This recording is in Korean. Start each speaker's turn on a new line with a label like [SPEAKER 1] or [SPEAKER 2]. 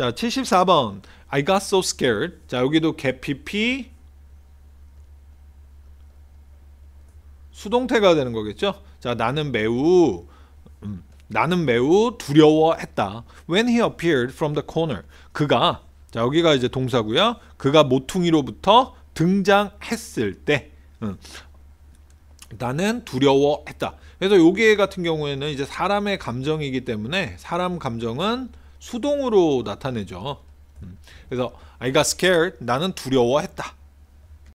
[SPEAKER 1] 자, 74번. I got so scared. 자, 여기도 개피피 수동태가 되는 거겠죠? 자, 나는 매우 음, 나는 매우 두려워했다. When he appeared from the corner. 그가 자, 여기가 이제 동사고요. 그가 모퉁이로부터 등장했을 때 음, 나는 두려워했다. 그래서 여기 같은 경우에는 이제 사람의 감정이기 때문에 사람 감정은 수동으로 나타내죠. 음. 그래서 I got scared. 나는 두려워했다.